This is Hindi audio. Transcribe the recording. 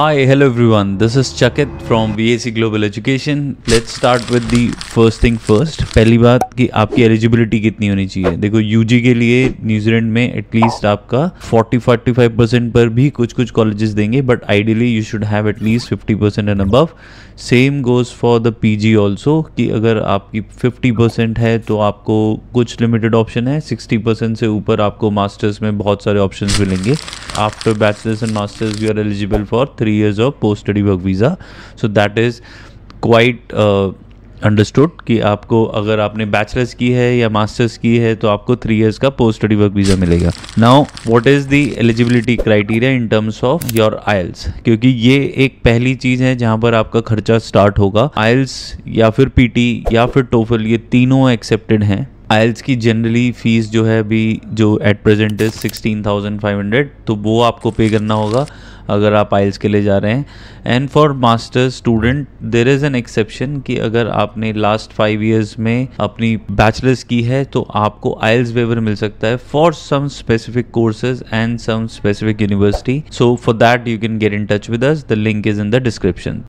Hi, hello everyone. This is Chakit from VAC Global Education. Let's start with the first thing first. पहली बात कि आपकी एलिजिबिलिटी कितनी होनी चाहिए देखो यूजी के लिए न्यूजीलैंड में एटलीस्ट आपका 40 45 परसेंट पर भी कुछ कुछ कॉलेजेस देंगे but ideally you should have at least 50 percent and above same goes for the P G also कि अगर आपकी 50 परसेंट है तो आपको कुछ लिमिटेड ऑप्शन है 60 परसेंट से ऊपर आपको मास्टर्स में बहुत सारे ऑप्शन मिलेंगे after bachelor's and master's you are eligible for 3 years of post study work visa so that is quite uh, understood कि आपको अगर आपने बैचलर्स की है या मास्टर्स की है तो आपको थ्री इयर्स का पोस्ट स्टडी वर्क वीज़ा मिलेगा now what is the eligibility criteria in terms of your IELTS क्योंकि ये एक पहली चीज़ है जहाँ पर आपका खर्चा स्टार्ट होगा आयल्स e या फिर पीटी या फिर टोफल ये तीनों एक्सेप्टेड हैं आयल्स की जनरली फ़ीस जो है अभी जो at present is sixteen thousand five hundred तो वो आपको पे करना होगा अगर आप आइल्स के लिए जा रहे हैं and for masters student there is an exception कि अगर आपने लास्ट फाइव ईयर्स में अपनी बैचलर्स की है तो आपको आइल्स वेवर मिल सकता है for some specific courses and some specific university so for that you can get in touch with us the link is in the description